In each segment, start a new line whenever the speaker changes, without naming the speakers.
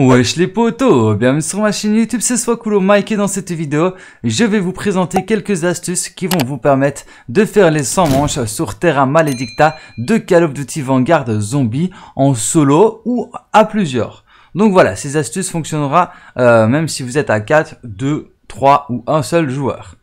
Wesh les potos, bienvenue sur ma chaîne YouTube, c'est soit Mike et dans cette vidéo, je vais vous présenter quelques astuces qui vont vous permettre de faire les 100 manches sur Terra Maledicta de Call of Duty Vanguard Zombie en solo ou à plusieurs. Donc voilà, ces astuces fonctionnera euh, même si vous êtes à 4, 2, 3 ou un seul joueur.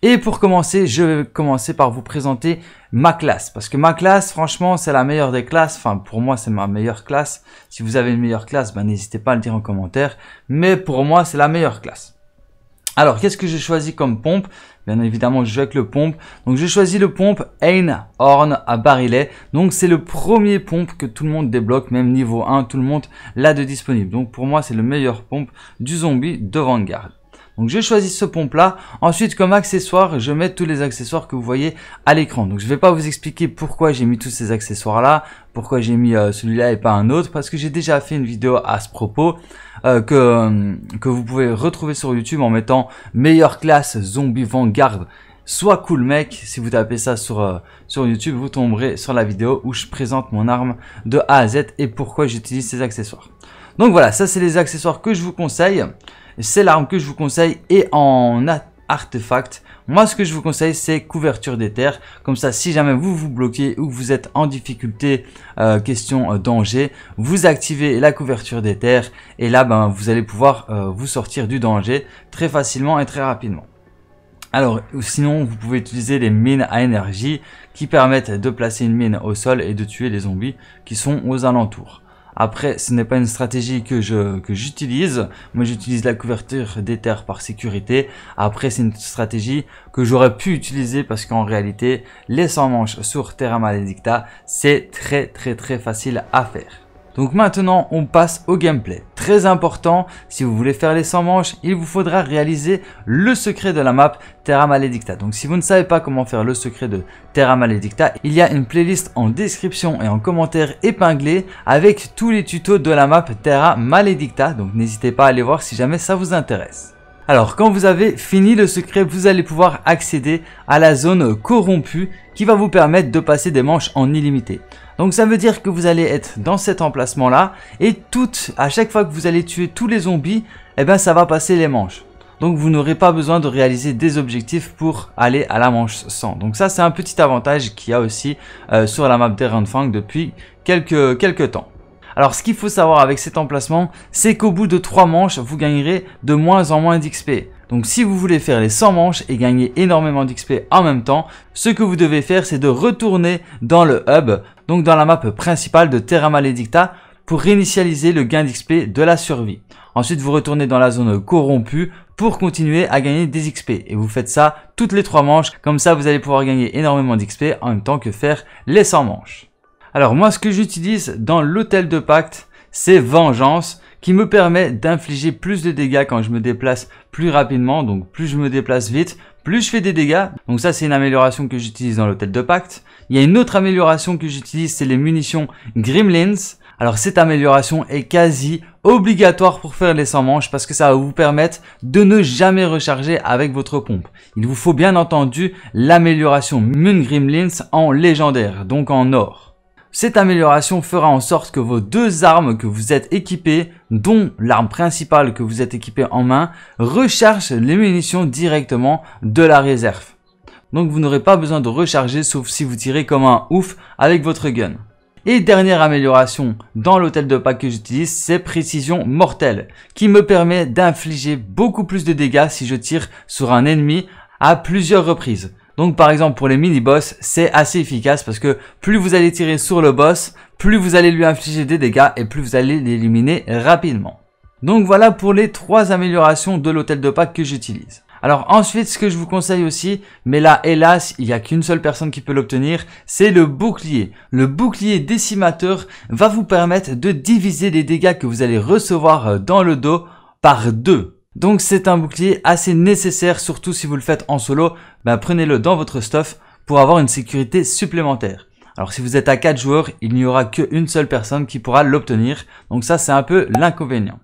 Et pour commencer, je vais commencer par vous présenter ma classe. Parce que ma classe, franchement, c'est la meilleure des classes. Enfin, pour moi, c'est ma meilleure classe. Si vous avez une meilleure classe, ben, n'hésitez pas à le dire en commentaire. Mais pour moi, c'est la meilleure classe. Alors, qu'est-ce que j'ai choisi comme pompe Bien évidemment, je joue avec le pompe. Donc, j'ai choisi le pompe Horn à barillet. Donc, c'est le premier pompe que tout le monde débloque, même niveau 1, tout le monde l'a de disponible. Donc, pour moi, c'est le meilleur pompe du zombie de Vanguard. Donc je choisis ce pompe là. Ensuite comme accessoire, je mets tous les accessoires que vous voyez à l'écran. Donc je ne vais pas vous expliquer pourquoi j'ai mis tous ces accessoires là, pourquoi j'ai mis euh, celui-là et pas un autre, parce que j'ai déjà fait une vidéo à ce propos. Euh, que, euh, que vous pouvez retrouver sur YouTube en mettant meilleure classe zombie vanguard Soit cool mec, si vous tapez ça sur, sur YouTube, vous tomberez sur la vidéo où je présente mon arme de A à Z et pourquoi j'utilise ces accessoires. Donc voilà, ça c'est les accessoires que je vous conseille c'est l'arme que je vous conseille et en artefact moi, ce que je vous conseille, c'est couverture des terres. Comme ça, si jamais vous vous bloquez ou vous êtes en difficulté, euh, question euh, danger, vous activez la couverture des terres. Et là, ben, vous allez pouvoir euh, vous sortir du danger très facilement et très rapidement. Alors, sinon, vous pouvez utiliser les mines à énergie qui permettent de placer une mine au sol et de tuer les zombies qui sont aux alentours. Après, ce n'est pas une stratégie que je que j'utilise. Moi, j'utilise la couverture des terres par sécurité. Après, c'est une stratégie que j'aurais pu utiliser parce qu'en réalité, les 100 manches sur Terra Maledicta, c'est très très très facile à faire. Donc maintenant, on passe au gameplay. Très important, si vous voulez faire les 100 manches, il vous faudra réaliser le secret de la map Terra Maledicta. Donc si vous ne savez pas comment faire le secret de Terra Maledicta, il y a une playlist en description et en commentaire épinglée avec tous les tutos de la map Terra Maledicta. Donc n'hésitez pas à aller voir si jamais ça vous intéresse. Alors quand vous avez fini le secret, vous allez pouvoir accéder à la zone corrompue qui va vous permettre de passer des manches en illimité. Donc ça veut dire que vous allez être dans cet emplacement là et toutes, à chaque fois que vous allez tuer tous les zombies, eh ben ça va passer les manches. Donc vous n'aurez pas besoin de réaliser des objectifs pour aller à la manche 100. Donc ça c'est un petit avantage qu'il y a aussi euh, sur la map Fang depuis quelques, quelques temps. Alors ce qu'il faut savoir avec cet emplacement, c'est qu'au bout de 3 manches, vous gagnerez de moins en moins d'XP. Donc si vous voulez faire les 100 manches et gagner énormément d'XP en même temps, ce que vous devez faire c'est de retourner dans le hub, donc dans la map principale de Terra Maledicta, pour réinitialiser le gain d'XP de la survie. Ensuite, vous retournez dans la zone corrompue pour continuer à gagner des XP. Et vous faites ça toutes les 3 manches, comme ça vous allez pouvoir gagner énormément d'XP en même temps que faire les 100 manches. Alors moi, ce que j'utilise dans l'hôtel de pacte, c'est Vengeance qui me permet d'infliger plus de dégâts quand je me déplace plus rapidement. Donc plus je me déplace vite, plus je fais des dégâts. Donc ça, c'est une amélioration que j'utilise dans l'hôtel de pacte. Il y a une autre amélioration que j'utilise, c'est les munitions Grimlins Alors cette amélioration est quasi obligatoire pour faire les 100 manches parce que ça va vous permettre de ne jamais recharger avec votre pompe. Il vous faut bien entendu l'amélioration Moon Grimlins en légendaire, donc en or. Cette amélioration fera en sorte que vos deux armes que vous êtes équipées, dont l'arme principale que vous êtes équipée en main, rechargent les munitions directement de la réserve. Donc vous n'aurez pas besoin de recharger sauf si vous tirez comme un ouf avec votre gun. Et dernière amélioration dans l'hôtel de pack que j'utilise, c'est Précision Mortelle, qui me permet d'infliger beaucoup plus de dégâts si je tire sur un ennemi à plusieurs reprises. Donc par exemple pour les mini-boss, c'est assez efficace parce que plus vous allez tirer sur le boss, plus vous allez lui infliger des dégâts et plus vous allez l'éliminer rapidement. Donc voilà pour les trois améliorations de l'hôtel de Pâques que j'utilise. Alors ensuite, ce que je vous conseille aussi, mais là, hélas, il n'y a qu'une seule personne qui peut l'obtenir, c'est le bouclier. Le bouclier décimateur va vous permettre de diviser les dégâts que vous allez recevoir euh, dans le dos par deux. Donc c'est un bouclier assez nécessaire, surtout si vous le faites en solo, ben, prenez-le dans votre stuff pour avoir une sécurité supplémentaire. Alors si vous êtes à 4 joueurs, il n'y aura qu'une seule personne qui pourra l'obtenir. Donc ça, c'est un peu l'inconvénient.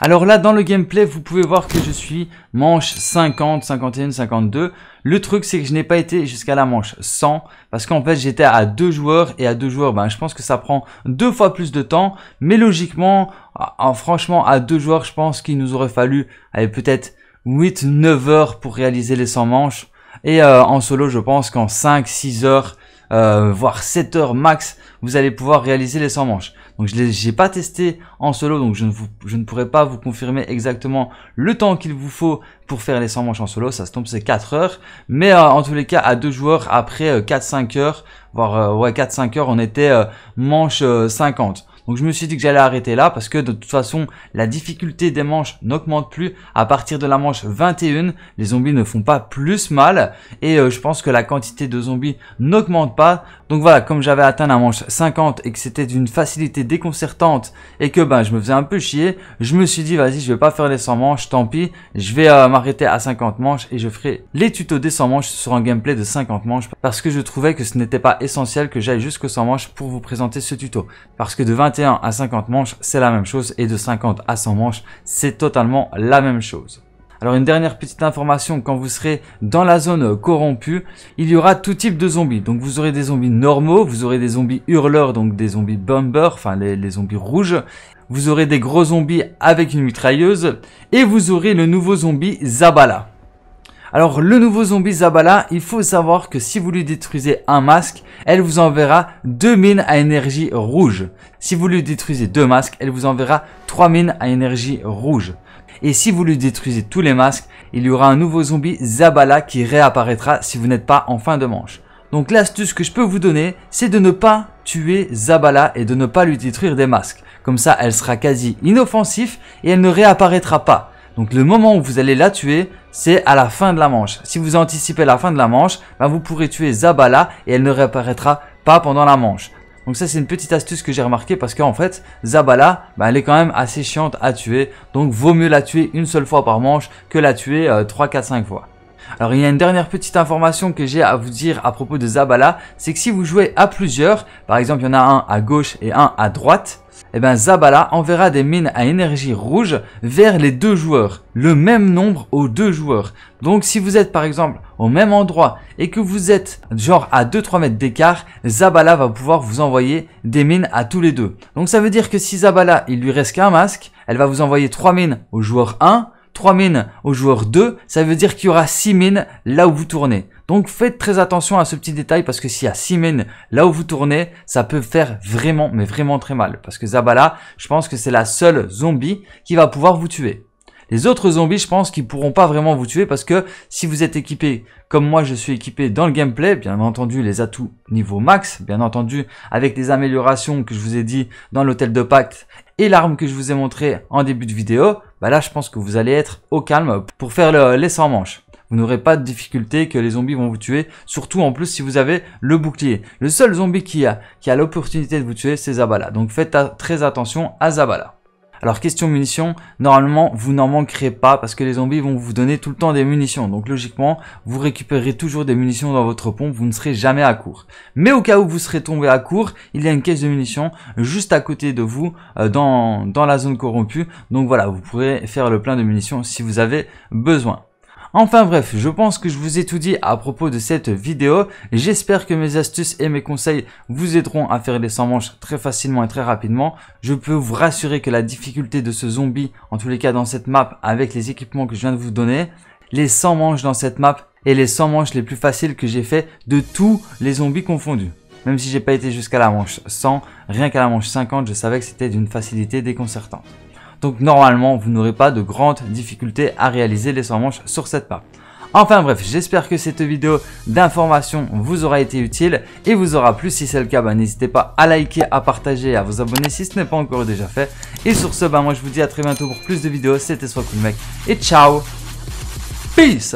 Alors là, dans le gameplay, vous pouvez voir que je suis manche 50, 51, 52. Le truc, c'est que je n'ai pas été jusqu'à la manche 100 parce qu'en fait, j'étais à deux joueurs et à deux joueurs, ben, je pense que ça prend deux fois plus de temps. Mais logiquement, ah, ah, franchement, à deux joueurs, je pense qu'il nous aurait fallu peut-être 8, 9 heures pour réaliser les 100 manches. Et euh, en solo, je pense qu'en 5, 6 heures, euh, voire 7 heures max, vous allez pouvoir réaliser les 100 manches. Donc je n'ai pas testé en solo, donc je ne, vous, je ne pourrais pas vous confirmer exactement le temps qu'il vous faut pour faire les 100 manches en solo, ça se tombe c'est 4 heures. Mais euh, en tous les cas, à 2 joueurs, après 4-5 euh, heures, voire ouais, 4-5 heures, on était manche 50. Donc je me suis dit que j'allais arrêter là parce que de toute façon, la difficulté des manches n'augmente plus. À partir de la manche 21, les zombies ne font pas plus mal et euh, je pense que la quantité de zombies n'augmente pas. Donc voilà, comme j'avais atteint la manche 50 et que c'était d'une facilité déconcertante et que ben je me faisais un peu chier, je me suis dit vas-y, je vais pas faire les 100 manches, tant pis, je vais euh, m'arrêter à 50 manches et je ferai les tutos des 100 manches sur un gameplay de 50 manches parce que je trouvais que ce n'était pas essentiel que j'aille jusqu'aux 100 manches pour vous présenter ce tuto parce que de 21 à 50 manches, c'est la même chose et de 50 à 100 manches, c'est totalement la même chose. Alors une dernière petite information, quand vous serez dans la zone corrompue, il y aura tout type de zombies. Donc vous aurez des zombies normaux, vous aurez des zombies hurleurs, donc des zombies bombers, enfin les, les zombies rouges. Vous aurez des gros zombies avec une mitrailleuse. Et vous aurez le nouveau zombie Zabala. Alors le nouveau zombie Zabala, il faut savoir que si vous lui détruisez un masque, elle vous enverra deux mines à énergie rouge. Si vous lui détruisez deux masques, elle vous enverra 3 mines à énergie rouge. Et si vous lui détruisez tous les masques, il y aura un nouveau zombie Zabala qui réapparaîtra si vous n'êtes pas en fin de manche. Donc l'astuce que je peux vous donner, c'est de ne pas tuer Zabala et de ne pas lui détruire des masques. Comme ça, elle sera quasi inoffensif et elle ne réapparaîtra pas. Donc le moment où vous allez la tuer, c'est à la fin de la manche. Si vous anticipez la fin de la manche, ben vous pourrez tuer Zabala et elle ne réapparaîtra pas pendant la manche. Donc ça c'est une petite astuce que j'ai remarqué parce qu'en fait Zabala bah, elle est quand même assez chiante à tuer donc vaut mieux la tuer une seule fois par manche que la tuer 3, 4, 5 fois. Alors il y a une dernière petite information que j'ai à vous dire à propos de Zabala, c'est que si vous jouez à plusieurs, par exemple il y en a un à gauche et un à droite, et eh bien Zabala enverra des mines à énergie rouge vers les deux joueurs, le même nombre aux deux joueurs. Donc si vous êtes par exemple au même endroit et que vous êtes genre à 2-3 mètres d'écart, Zabala va pouvoir vous envoyer des mines à tous les deux. Donc ça veut dire que si Zabala il lui reste qu'un masque, elle va vous envoyer 3 mines au joueur 1, 3 mines au joueur 2, ça veut dire qu'il y aura 6 mines là où vous tournez. Donc faites très attention à ce petit détail parce que s'il y a 6 mines là où vous tournez, ça peut faire vraiment, mais vraiment très mal. Parce que Zabala, je pense que c'est la seule zombie qui va pouvoir vous tuer. Les autres zombies, je pense qu'ils pourront pas vraiment vous tuer parce que si vous êtes équipé comme moi je suis équipé dans le gameplay, bien entendu les atouts niveau max, bien entendu avec les améliorations que je vous ai dit dans l'hôtel de pacte et l'arme que je vous ai montrée en début de vidéo, bah là je pense que vous allez être au calme pour faire le, les 100 manches vous n'aurez pas de difficulté que les zombies vont vous tuer, surtout en plus si vous avez le bouclier. Le seul zombie qui a, qui a l'opportunité de vous tuer, c'est Zabala. Donc faites très attention à Zabala. Alors question munitions, normalement vous n'en manquerez pas parce que les zombies vont vous donner tout le temps des munitions. Donc logiquement, vous récupérez toujours des munitions dans votre pompe, vous ne serez jamais à court. Mais au cas où vous serez tombé à court, il y a une caisse de munitions juste à côté de vous euh, dans, dans la zone corrompue. Donc voilà, vous pourrez faire le plein de munitions si vous avez besoin. Enfin bref, je pense que je vous ai tout dit à propos de cette vidéo. J'espère que mes astuces et mes conseils vous aideront à faire les 100 manches très facilement et très rapidement. Je peux vous rassurer que la difficulté de ce zombie, en tous les cas dans cette map, avec les équipements que je viens de vous donner, les 100 manches dans cette map et les 100 manches les plus faciles que j'ai fait de tous les zombies confondus. Même si j'ai pas été jusqu'à la manche 100, rien qu'à la manche 50, je savais que c'était d'une facilité déconcertante. Donc normalement, vous n'aurez pas de grandes difficultés à réaliser les 100 manches sur cette part. Enfin bref, j'espère que cette vidéo d'information vous aura été utile et vous aura plu. Si c'est le cas, n'hésitez pas à liker, à partager et à vous abonner si ce n'est pas encore déjà fait. Et sur ce, moi je vous dis à très bientôt pour plus de vidéos. C'était Soit Mec et ciao Peace